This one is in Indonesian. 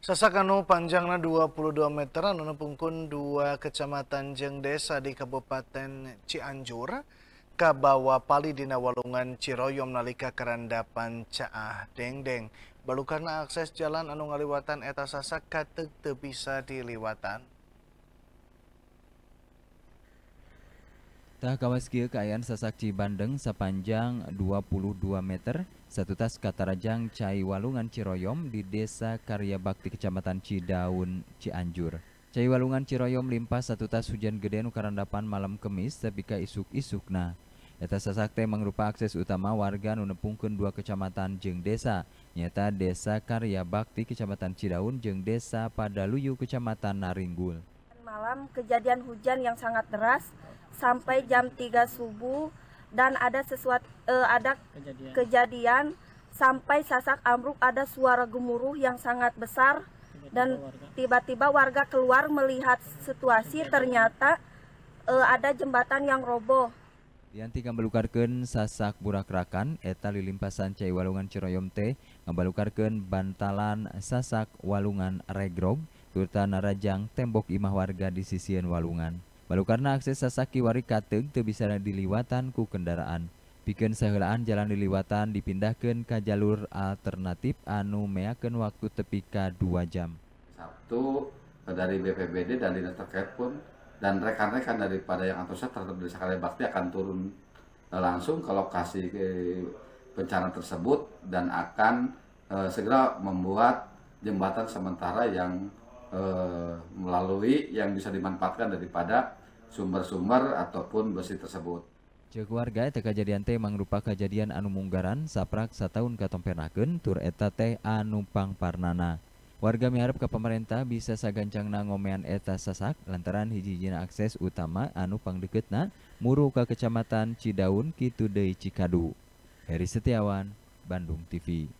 Sasakanu panjangnya 22 meter anu pungkun dua kecamatan jeng desa di Kabupaten Cianjur kabawa pali dina walungan Ciroyom nalika keranda pancaah Dengdeng. Balukan akses jalan anu ngaliwatan eta sasak kateg bisa diliwatan. Tah kawas kieu kaayaan Sasakci Bandeng sepanjang 22 meter, satu tas katarajang cai walungan Ciroyom di Desa Karya Bakti Kecamatan Cidaun, Cianjur. Cai walungan Ciroyom limpah satu tas hujan gede nu karandapan malam kemis tapi ka isuk-isukna. Eta sasak teh akses utama warga nu dua kecamatan jeng desa, nyata Desa Karya Bakti Kecamatan Cidaun jeng Desa Padaluyu Kecamatan Naringgul. Malam kejadian hujan yang sangat deras sampai jam 3 subuh dan ada sesuatu eh, ada kejadian. kejadian sampai sasak amruk ada suara gemuruh yang sangat besar tiba -tiba dan tiba-tiba warga. warga keluar melihat situasi tiba ternyata eh, ada jembatan yang roboh. Yanti ngabalukarkeun sasak burak rakan eta lilimpasan cai walungan Ciroyom teh ngabalukarkeun bantalan sasak walungan regrog turta narajang tembok imah warga di sisian walungan. Balu karena akses Sasaki Warikateng Kateng bisa diliwatan ku kendaraan. Bikin sehelaan jalan diliwatan dipindahkan ke jalur alternatif anu meyakin waktu tepi ka 2 jam. Sabtu dari BPBD dan dinas terkait pun dan rekan-rekan daripada yang antusias terhadap desa Bakti akan turun eh, langsung ke lokasi eh, bencana tersebut dan akan e, segera membuat jembatan sementara yang e, melalui yang bisa dimanfaatkan daripada sumber-sumber ataupun besi tersebut. warga eta kejadian teh mangrupa kejadian anu munggaran saprak sataun katompernakeun tur eta teh anu pangparnana. Warga miharap ke pemerintah bisa sagancangna ngomean eta sasak lantaran hiji-hijina akses utama anu pangdeketna muru ka Kecamatan Cidaun kitu Cikadu. Heri Setiawan, Bandung TV.